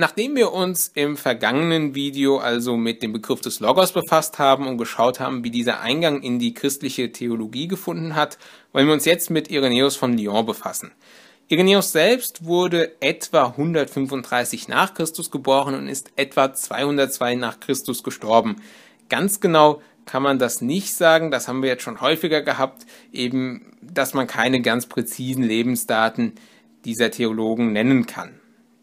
Nachdem wir uns im vergangenen Video also mit dem Begriff des Logos befasst haben und geschaut haben, wie dieser Eingang in die christliche Theologie gefunden hat, wollen wir uns jetzt mit Irenäus von Lyon befassen. Irenäus selbst wurde etwa 135 nach Christus geboren und ist etwa 202 nach Christus gestorben. Ganz genau kann man das nicht sagen, das haben wir jetzt schon häufiger gehabt, eben, dass man keine ganz präzisen Lebensdaten dieser Theologen nennen kann.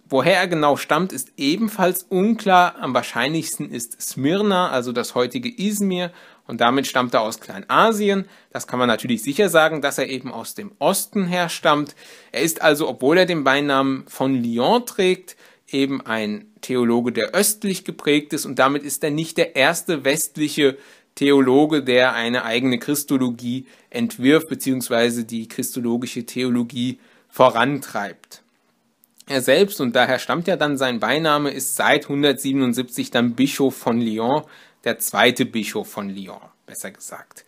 Woher er genau stammt, ist ebenfalls unklar. Am wahrscheinlichsten ist Smyrna, also das heutige Izmir, und damit stammt er aus Kleinasien. Das kann man natürlich sicher sagen, dass er eben aus dem Osten her stammt. Er ist also, obwohl er den Beinamen von Lyon trägt, eben ein Theologe, der östlich geprägt ist und damit ist er nicht der erste westliche Theologe, der eine eigene Christologie entwirft beziehungsweise die christologische Theologie vorantreibt. Er selbst, und daher stammt ja dann sein Beiname, ist seit 177 dann Bischof von Lyon, der zweite Bischof von Lyon, besser gesagt.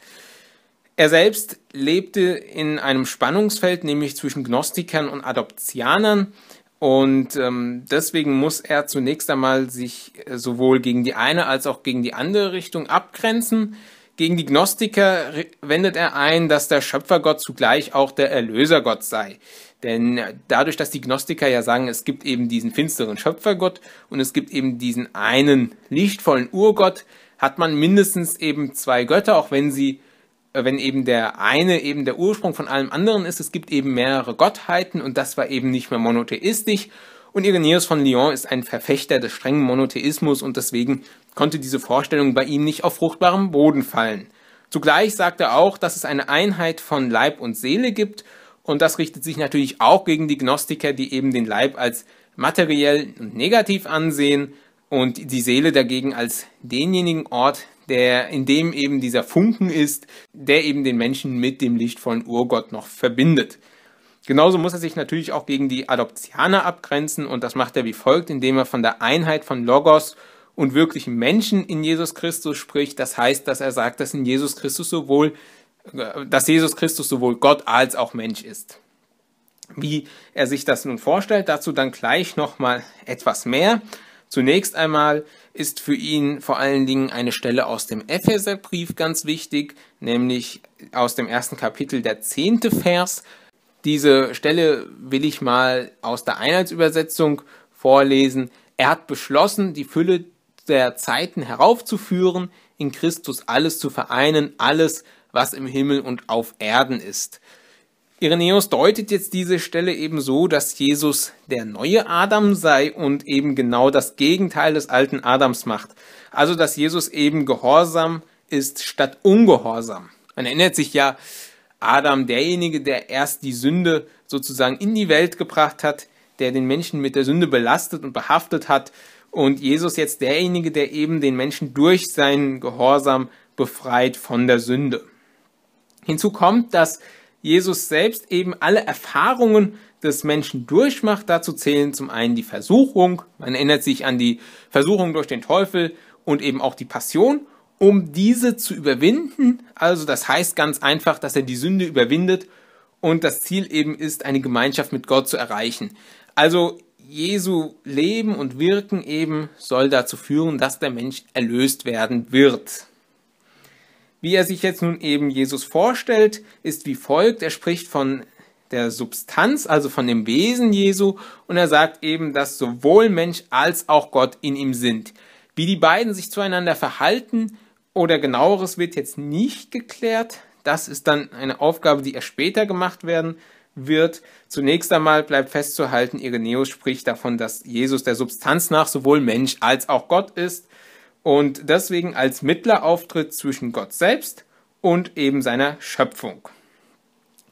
Er selbst lebte in einem Spannungsfeld, nämlich zwischen Gnostikern und Adoptianern. Und ähm, deswegen muss er zunächst einmal sich äh, sowohl gegen die eine als auch gegen die andere Richtung abgrenzen. Gegen die Gnostiker wendet er ein, dass der Schöpfergott zugleich auch der Erlösergott sei. Denn dadurch, dass die Gnostiker ja sagen, es gibt eben diesen finsteren Schöpfergott und es gibt eben diesen einen lichtvollen Urgott, hat man mindestens eben zwei Götter, auch wenn sie, äh, wenn eben der eine eben der Ursprung von allem anderen ist. Es gibt eben mehrere Gottheiten und das war eben nicht mehr monotheistisch und Irenäus von Lyon ist ein Verfechter des strengen Monotheismus und deswegen konnte diese Vorstellung bei ihm nicht auf fruchtbarem Boden fallen. Zugleich sagt er auch, dass es eine Einheit von Leib und Seele gibt und das richtet sich natürlich auch gegen die Gnostiker, die eben den Leib als materiell und negativ ansehen und die Seele dagegen als denjenigen Ort, der, in dem eben dieser Funken ist, der eben den Menschen mit dem lichtvollen Urgott noch verbindet. Genauso muss er sich natürlich auch gegen die Adoptianer abgrenzen und das macht er wie folgt, indem er von der Einheit von Logos und wirklichen Menschen in Jesus Christus spricht. Das heißt, dass er sagt, dass in Jesus Christus sowohl, äh, dass Jesus Christus sowohl Gott als auch Mensch ist. Wie er sich das nun vorstellt, dazu dann gleich nochmal etwas mehr. Zunächst einmal ist für ihn vor allen Dingen eine Stelle aus dem Epheserbrief ganz wichtig, nämlich aus dem ersten Kapitel der zehnte Vers. Diese Stelle will ich mal aus der Einheitsübersetzung vorlesen. Er hat beschlossen, die Fülle der Zeiten heraufzuführen, in Christus alles zu vereinen, alles, was im Himmel und auf Erden ist. Irenäus deutet jetzt diese Stelle eben so, dass Jesus der neue Adam sei und eben genau das Gegenteil des alten Adams macht. Also, dass Jesus eben gehorsam ist statt ungehorsam. Man erinnert sich ja, Adam derjenige, der erst die Sünde sozusagen in die Welt gebracht hat, der den Menschen mit der Sünde belastet und behaftet hat und Jesus jetzt derjenige, der eben den Menschen durch seinen Gehorsam befreit von der Sünde. Hinzu kommt, dass Jesus selbst eben alle Erfahrungen des Menschen durchmacht. Dazu zählen zum einen die Versuchung, man erinnert sich an die Versuchung durch den Teufel und eben auch die Passion um diese zu überwinden. Also das heißt ganz einfach, dass er die Sünde überwindet und das Ziel eben ist, eine Gemeinschaft mit Gott zu erreichen. Also Jesu Leben und Wirken eben soll dazu führen, dass der Mensch erlöst werden wird. Wie er sich jetzt nun eben Jesus vorstellt, ist wie folgt. Er spricht von der Substanz, also von dem Wesen Jesu, und er sagt eben, dass sowohl Mensch als auch Gott in ihm sind. Wie die beiden sich zueinander verhalten, oder genaueres wird jetzt nicht geklärt. Das ist dann eine Aufgabe, die erst später gemacht werden wird. Zunächst einmal bleibt festzuhalten, Ireneus spricht davon, dass Jesus der Substanz nach sowohl Mensch als auch Gott ist und deswegen als Mittler auftritt zwischen Gott selbst und eben seiner Schöpfung.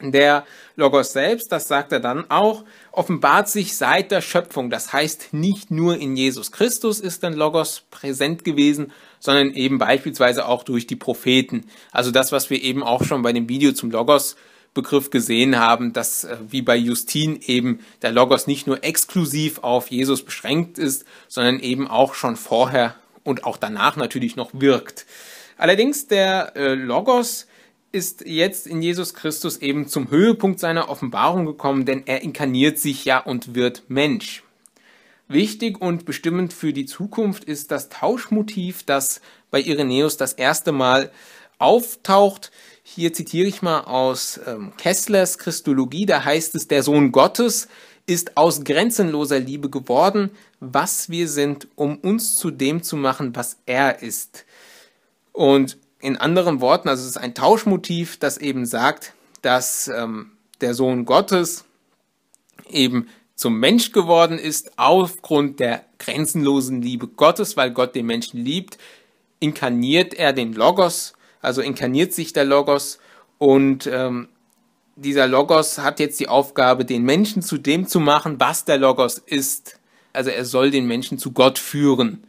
Der Logos selbst, das sagt er dann auch, offenbart sich seit der Schöpfung. Das heißt, nicht nur in Jesus Christus ist ein Logos präsent gewesen, sondern eben beispielsweise auch durch die Propheten. Also das, was wir eben auch schon bei dem Video zum Logos Begriff gesehen haben, dass äh, wie bei Justin eben der Logos nicht nur exklusiv auf Jesus beschränkt ist, sondern eben auch schon vorher und auch danach natürlich noch wirkt. Allerdings der äh, Logos ist jetzt in Jesus Christus eben zum Höhepunkt seiner Offenbarung gekommen, denn er inkarniert sich ja und wird Mensch. Wichtig und bestimmend für die Zukunft ist das Tauschmotiv, das bei Irenäus das erste Mal auftaucht. Hier zitiere ich mal aus ähm, Kesslers Christologie, da heißt es, der Sohn Gottes ist aus grenzenloser Liebe geworden, was wir sind, um uns zu dem zu machen, was er ist. Und in anderen Worten, also es ist ein Tauschmotiv, das eben sagt, dass ähm, der Sohn Gottes eben zum Mensch geworden ist, aufgrund der grenzenlosen Liebe Gottes, weil Gott den Menschen liebt, inkarniert er den Logos, also inkarniert sich der Logos und ähm, dieser Logos hat jetzt die Aufgabe, den Menschen zu dem zu machen, was der Logos ist. Also er soll den Menschen zu Gott führen.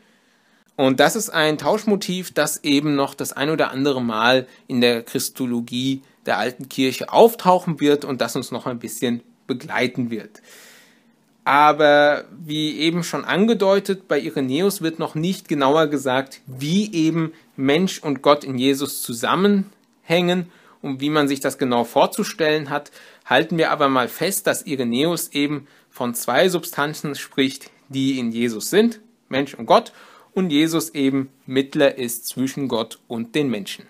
Und das ist ein Tauschmotiv, das eben noch das ein oder andere Mal in der Christologie der alten Kirche auftauchen wird und das uns noch ein bisschen begleiten wird. Aber wie eben schon angedeutet, bei Irenäus wird noch nicht genauer gesagt, wie eben Mensch und Gott in Jesus zusammenhängen und wie man sich das genau vorzustellen hat. Halten wir aber mal fest, dass Irenäus eben von zwei Substanzen spricht, die in Jesus sind, Mensch und Gott, und Jesus eben Mittler ist zwischen Gott und den Menschen.